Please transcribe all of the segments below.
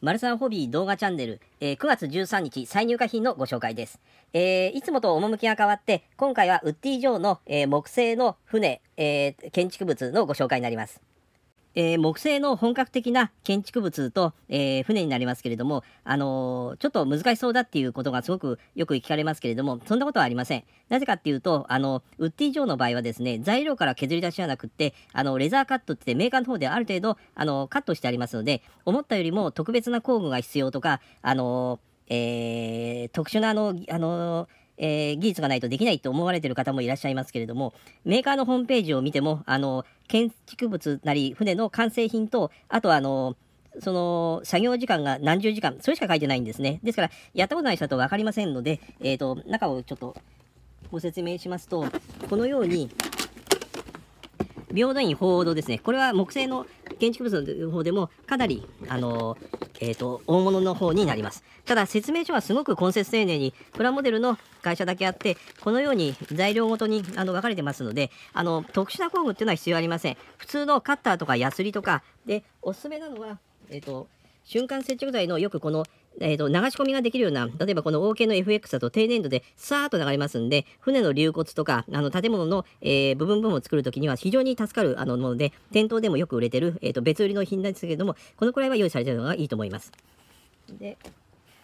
マルサンホビー動画チャンネル、えー、9月13日再入荷品のご紹介です。えー、いつもと趣が変わって、今回はウッディ・ジョーの、えー、木製の船、え建築物のご紹介になります。えー、木製の本格的な建築物と、えー、船になりますけれども、あのー、ちょっと難しそうだっていうことがすごくよく聞かれますけれども、そんなことはありません。なぜかっていうと、あの、ウッディ城の場合はですね、材料から削り出しじゃなくって、あの、レザーカットってメーカーの方である程度、あの、カットしてありますので、思ったよりも特別な工具が必要とか、あの、えー、特殊なあの、あの、えー、技術がないとできないと思われている方もいらっしゃいますけれども、メーカーのホームページを見ても、あの、建築物なり船の完成品と、あとあの、その作業時間が何十時間、それしか書いてないんですね。ですから、やったことない人だと分かりませんので、えっ、ー、と、中をちょっとご説明しますと、このように、平等院鳳凰堂ですね。これは木製の建築物の方でもかなり、あのー、えっ、ー、と、大物の方になります。ただ、説明書はすごく根節丁寧に、プラモデルの会社だけあって、このように材料ごとにあの分かれてますので、あの、特殊な工具っていうのは必要ありません。普通のカッターとかヤスリとか、で、おすすめなのは、えっ、ー、と、瞬間接着剤のよくこのえーと、流し込みができるような、例えばこの OK の FX だと低粘土でさーっと流れますんで、船の流骨とか、あの建物の、えー、部分部分を作るときには非常に助かるあのもので、店頭でもよく売れてる、えーと、別売りの品なんですけれども、このくらいは用意されてるのがいいと思います。で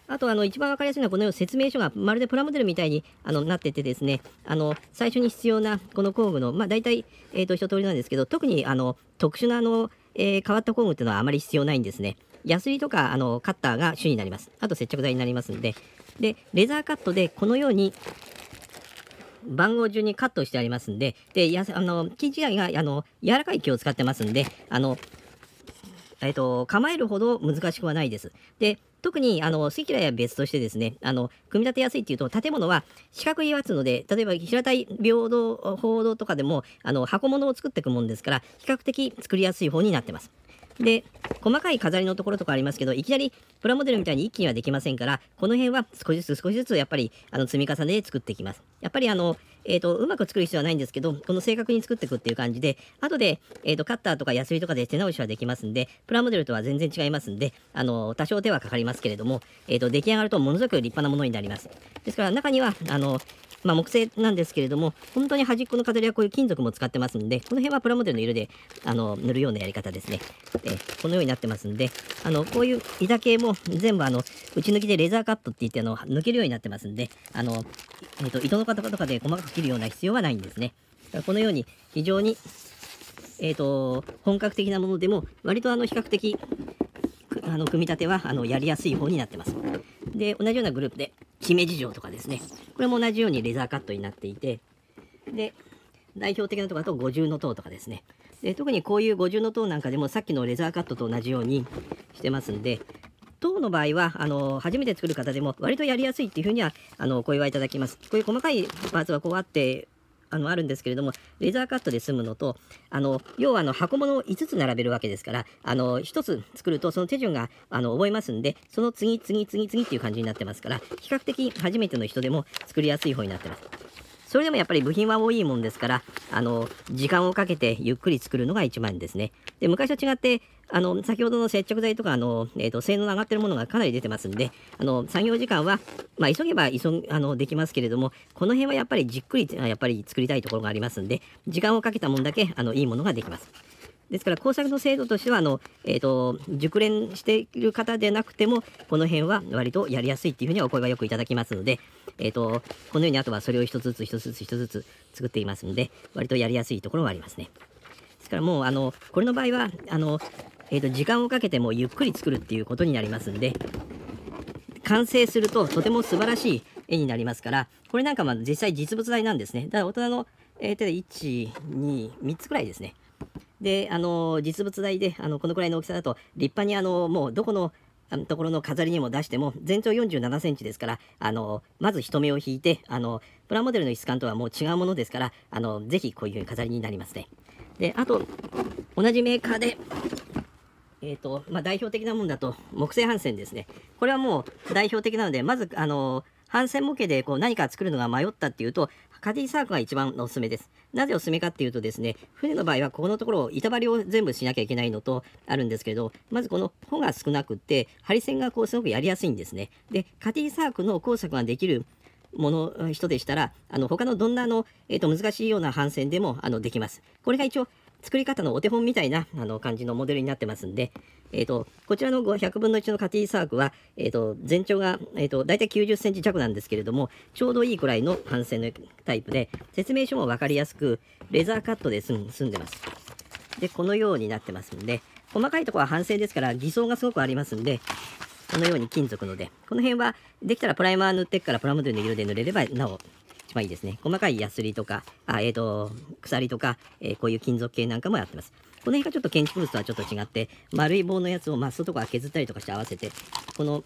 あと、あの、一番わかりやすいのは、このような説明書がまるでプラモデルみたいにあのなっててですね、あの、最初に必要なこの工具の、まあ、大体、えっ、ー、と、一通りなんですけど、特に、あの、特殊な、あの、えー、変わった工具っていうのはあまり必要ないんですね。ヤスリとかあのカッターが主になります。あと接着剤になりますんで。で、レザーカットでこのように番号順にカットしてありますんで、で、やあの生地があの柔らかい木を使ってますんで、あの、えっ、と、構えるほど難しくはないです。で、特にあの好き嫌いは別としてですねあの組み立てやすいっていうと建物は四角いやつので例えば平たい平等報道とかでもあの箱物を作っていくもんですから比較的作りやすい方になってます。で、細かい飾りのところとかありますけど、いきなりプラモデルみたいに一気にはできませんから、この辺は少しずつ少しずつやっぱりあの積み重ねで作っていきます。やっぱりあの、えっ、ー、と、うまく作る必要はないんですけど、この正確に作っていくっていう感じで、後で、えっ、ー、と、カッターとかヤスリとかで手直しはできますんで、プラモデルとは全然違いますんで、あの、多少手はかかりますけれども、えっ、ー、と、出来上がるとものすごく立派なものになります。ですから中には、あの、まあ、木製なんですけれども、本当に端っこの飾りはこういう金属も使ってますんで、この辺はプラモデルの色であの塗るようなやり方ですね。えこのようになってますんで、あのこういう板系も全部あの打ち抜きでレザーカットって言ってあの抜けるようになってますんで、あのえーと、糸の方とかで細かく切るような必要はないんですね。このように非常に、えーと本格的なものでも割とあの比較的あの組み立てはあのやりやすい方になってます。で同じようなグループで姫路城とかですね。これも同じようにレザーカットになっていて、で、代表的なところだと五重塔とかですね。で特にこういう五重塔なんかでもさっきのレザーカットと同じようにしてますんで、塔の場合はあの初めて作る方でも割とやりやすいっていうふうにはあのお声はいただきます。こういう細かいパーツがこうあってあのあるんですけれどもレザーカットで済むのとあの要はあの箱物を5つ並べるわけですからあの1つ作るとその手順があの覚えますんでその次次次次っていう感じになってますから比較的初めての人でも作りやすい方になってます。それでもやっぱり部品は多いもんですから、あの、時間をかけてゆっくり作るのが一番ですね。で、昔と違って、あの、先ほどの接着剤とか、あの、えっ、ー、と、性能の上がってるものがかなり出てますんで、あの、作業時間は、まあ、急げば急あの、できますけれども、この辺はやっぱりじっくり、やっぱり作りたいところがありますんで、時間をかけたもんだけ、あの、いいものができます。ですから工作の制度としてはあの、えーと、熟練している方でなくてもこの辺は割とやりやすいっていうふうにお声がよくいただきますのでえっ、ー、と、このようにあとはそれを一つずつ一つずつ一つずつ作っていますので、割とやりやすいところがありますね。ですからもう、あの、これの場合は、あの、えっ、ー、と、時間をかけてもゆっくり作るっていうことになりますんで、完成するととても素晴らしい絵になりますから、これなんかまあ実際実物大なんですね。だから大人の、えー、手で1、2、3つくらいですね。で、あの、実物大で、あの、このくらいの大きさだと、立派にあの、もうどこの、ところの飾りにも出しても全長47センチですからあのまず人目を引いてあのプラモデルの質感とはもう違うものですからあのぜひこういう飾りになりますね。であと同じメーカーでえーとまあ、代表的なもんだと木製帆船ですね。これはもう代表的なのでまずあの帆船模型でこう何か作るのが迷ったっていうとカジィサークが一番のおすすめです。なぜおすすめかっていうとですね、船の場合はここのところ板張りを全部しなきゃいけないのとあるんですけど、まずこの穂が少なくって、針線がこうすごくやりやすいんですね。で、カジィサークの工作ができるもの人でしたら、あの他のどんなの、えー、と難しいような帆船でもあのできます。これが一応作り方のお手本みたいなあの感じのモデルになってますんで、えーと、こちらの100分の1のカティーサークは、えーと、全長が、えーと、大体90センチ弱なんですけれどもちょうどいいくらいの反線のタイプで説明書も分かりやすくレザーカットで済んでます。でこのようになってますんで細かいところは反線ですから偽装がすごくありますんでこのように金属のでこの辺はできたらプライマー塗ってからプラモデルの色で塗れればなおまあいいですね。細かいヤスリとか、あえっ、ー、と、鎖とか、えー、こういう金属系なんかもやってます。この辺がちょっと建築物とはちょっと違って、丸い棒のやつを、まあ、外から削ったりとかして合わせて、この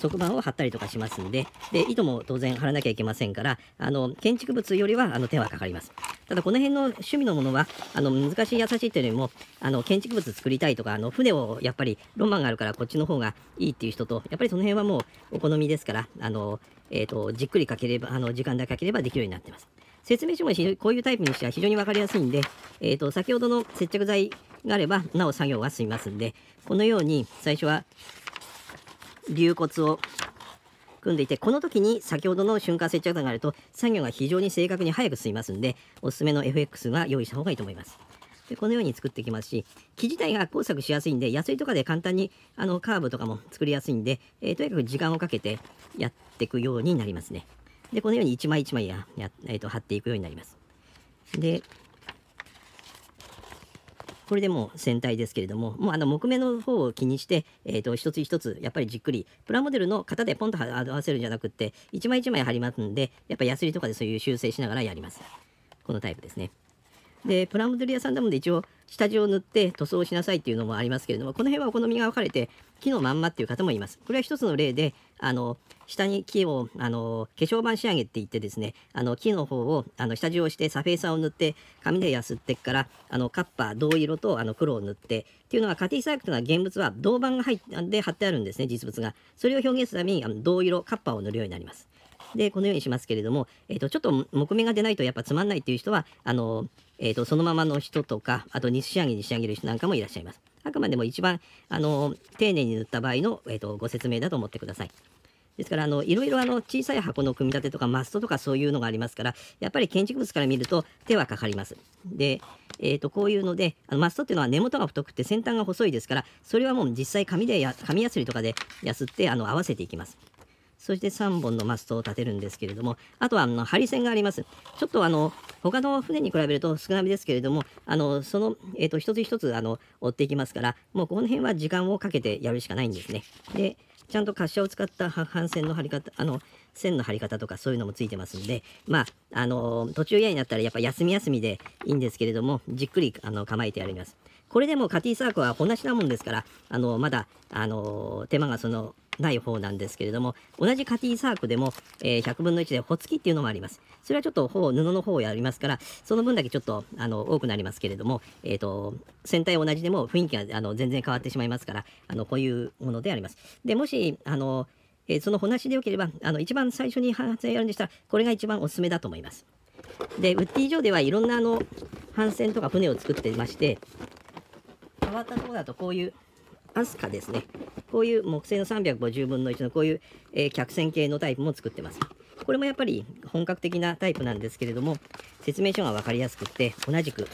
側板を貼ったりとかしますんで、で、糸も当然貼らなきゃいけませんから、あの、建築物よりは、あの、手はかかります。ただこの辺の趣味のものは、あの、難しい優しいというよりも、あの、建築物作りたいとか、あの、船をやっぱりロマンがあるからこっちの方がいいっていう人と、やっぱりその辺はもうお好みですから、あの、えっ、ー、と、じっくりかければ、あの、時間だけかければできるようになってます。説明書もこういうタイプにしては非常に分かりやすいんで、えっ、ー、と、先ほどの接着剤があれば、なお作業が済みますんで、このように最初は、流骨を組んでいてこの時に先ほどの瞬間接着剤があると作業が非常に正確に早く進みますんでおすすめの FX が用意した方がいいと思います。でこのように作っていきますし木自体が工作しやすいんで野菜とかで簡単にあのカーブとかも作りやすいんで、えー、とにかく時間をかけてやっていくようになりますね。でこのように一枚一枚やや、えーと貼っていくようになります。でこれでもう戦体ですけれども、もうあの木目の方を気にして、えーと、一つ一つやっぱりじっくり、プラモデルの型でポンと合わせるんじゃなくって、一枚一枚貼りますんで、やっぱヤスリとかでそういう修正しながらやります。このタイプですね。でプラモデル屋さんだもんで一応下地を塗って塗装しなさいっていうのもありますけれどもこの辺はお好みが分かれて木のまんまっていう方もいますこれは一つの例であの下に木をあの化粧板仕上げって言ってですねあの木の方をあの下地をしてサフェーサーを塗って紙でやすってからあのカッパー銅色とあの黒を塗ってっていうのは家庭細工というのは現物は銅板が入って貼ってあるんですね実物がそれを表現するためにあの銅色カッパを塗るようになりますで、このようにしますけれども、えっ、ー、と、ちょっと木目が出ないとやっぱつまんないっていう人は、あの、えっ、ー、と、そのままの人とか、あと、西仕上げに仕上げる人なんかもいらっしゃいます。あくまでも一番、あの、丁寧に塗った場合の、えっ、ー、と、ご説明だと思ってください。ですから、あの、いろいろあの、小さい箱の組み立てとか、マストとかそういうのがありますから、やっぱり建築物から見ると手はかかります。で、えっ、ー、と、こういうので、あのマストっていうのは根元が太くて先端が細いですから、それはもう実際紙でや、紙やすりとかでやすって、あの、合わせていきます。そして3本のマストを立てるんですけれども、あとはあの針線があります。ちょっとあの他の船に比べると少なめですけれども、あのその、えーと、と一つ一つあの追っていきますから、もうこの辺は時間をかけてやるしかないんですね。で、ちゃんと滑車を使った反線の張り方、あの、線の張り方とかそういうのもついてますんで、まあ、あの途中嫌になったらやっぱ休み休みでいいんですけれども、じっくりあの構えてやります。これでもカティサークは同じなもんですから、あのまだ、あの手間がその、ない方なんですけれども、同じカティサークでも、えー、100分の1でほつきっていうのもあります。それはちょっとぼ布の方をやりますから、その分だけちょっとあの多くなりますけれども、えーと、船体同じでも雰囲気があの全然変わってしまいますから、あのこういうものであります。でもしあの、えー、そのほなしでよければ、あの一番最初に反省やるんでしたら、これが一番おすすめだと思います。で、ウッディ上ではいろんなあの帆船とか船を作っていまして、変わったところだとこういうアスカですね。こういう木製の350分の1のこういう、えー、客船系のタイプも作ってます。これもやっぱり本格的なタイプなんですけれども、説明書が分かりやすくって、同じく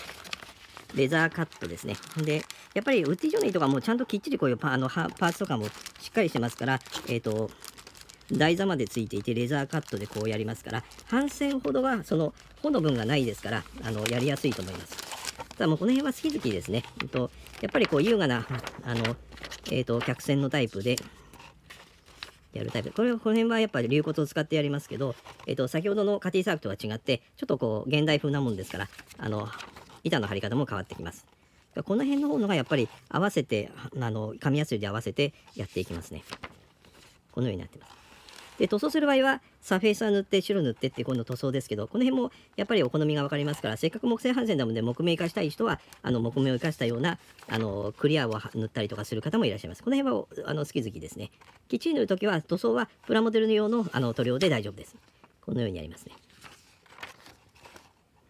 レザーカットですね。で、やっぱりウッディジョネイとかもちゃんときっちりこういうパあのパーツとかもしっかりしてますから、えっ、ー、と、台座までついていてレザーカットでこうやりますから、半線ほどはその穂の分がないですから、あの、やりやすいと思います。ただもうこの辺は好き好きですね。えっと、やっぱりこう優雅な、あの、えっ、ー、と、客船のタイプで、やるタイプ。これ、この辺はやっぱり流骨を使ってやりますけど、えっ、ー、と、先ほどのカティサークとは違って、ちょっとこう、現代風なもんですから、あの、板の張り方も変わってきます。この辺の方のがやっぱり合わせて、あの、紙やすりで合わせてやっていきますね。このようになってます。で塗装する場合はサフェイサー塗って白塗ってって今度塗装ですけどこの辺もやっぱりお好みが分かりますからせっかく木製ハンセンなので木目生かしたい人はあの木目を生かしたようなあのクリアを塗ったりとかする方もいらっしゃいますこの辺はあの好き好きですねきっちり塗るときは塗装はプラモデル用のあの塗料で大丈夫ですこのようにやりますね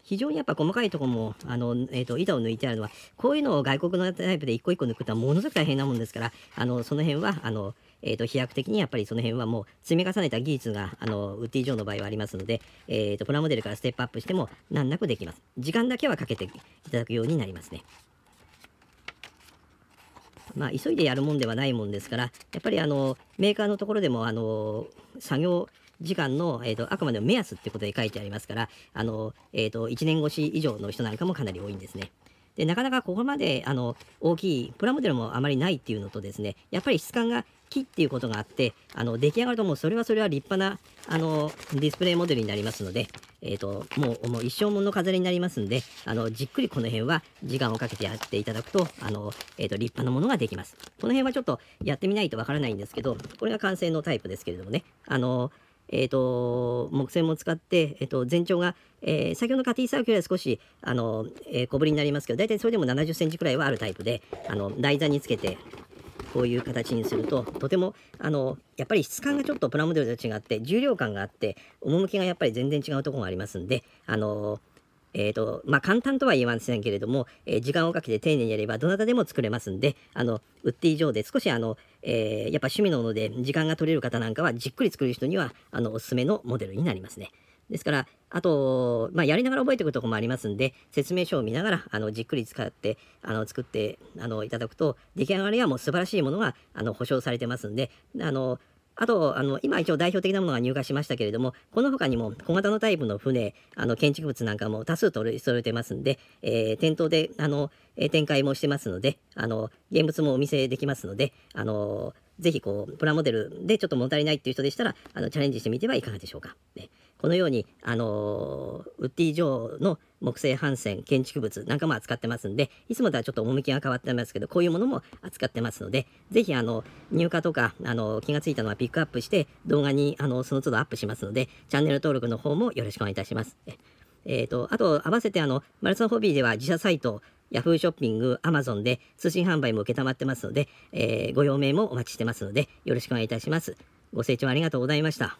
非常にやっぱ細かいとこも、あの、えっ、ー、と、板を抜いてあるのは、こういうのを外国のタイプで一個一個抜くとはものすごく大変なもんですから、あの、その辺は、あの、えーと、飛躍的にやっぱりその辺はもう積み重ねた技術があのウッディ・上の場合はありますので、えーとプラモデルからステップアップしても難なくできます。時間だけはかけていただくようになりますね。まあ、急いでやるもんではないもんですから、やっぱりあのメーカーのところでもあの作業時間の、えーと、あくまでも目安ってことで書いてありますからあの、えーと、1年越し以上の人なんかもかなり多いんですね。でなかなかここまであの大きいプラモデルもあまりないっていうのとですねやっぱり質感が木っていうことがあってあの出来上がるともうそれはそれは立派なあのディスプレイモデルになりますので、えーと、もうもう一生もの飾りになりますんであのじっくりこの辺は時間をかけてやっていただくとあの、えーと、と立派なものができますこの辺はちょっとやってみないとわからないんですけどこれが完成のタイプですけれどもねあのえーと、木製も使って、えーと、全長が、えー、先ほどのカティーサーキュラは少しあの、えー、小ぶりになりますけど大体それでも7 0ンチくらいはあるタイプであの台座につけてこういう形にするととてもあのやっぱり質感がちょっとプラモデルと違って重量感があって趣がやっぱり全然違うところがありますんであのえーとまあ、簡単とは言いませんけれども、えー、時間をかけて丁寧にやればどなたでも作れますんであの売って以上で少しあの、えー、やっぱ趣味のもので時間が取れる方なんかはじっくり作る人にはあのおすすめのモデルになりますね。ですから、あと、まあ、やりながら覚えていくとこもありますんで、説明書を見ながら、あの、じっくり使って、あの、作って、あの、いただくと、出来上がりはもう素晴らしいものが、あの、保証されてますんで、あの、あと、あの、今一応代表的なものが入荷しましたけれども、この他にも小型のタイプの船、あの、建築物なんかも多数取り揃えてますんで、えー、店頭で、あの、展開もしてますので、あの、現物もお見せできますので、あの、ぜひこう、プラモデルでちょっと物足りないっていう人でしたら、あの、チャレンジしてみてはいかがでしょうか。ねこのように、あのウッディ・ジョーの木製帆船建築物なんかも扱ってますんでいつもとはちょっと趣が変わってますけどこういうものも扱ってますのでぜひあの入荷とかあの気がついたのはピックアップして動画にあのその都度アップしますのでチャンネル登録の方もよろしくお願いいたします。えーと、あと合わせてあのマルソンホビーでは自社サイトヤフーショッピング、アマゾンで通信販売も承ってますので、えー、ご用命もお待ちしてますのでよろしくお願いいたします。ご清聴ありがとうございました。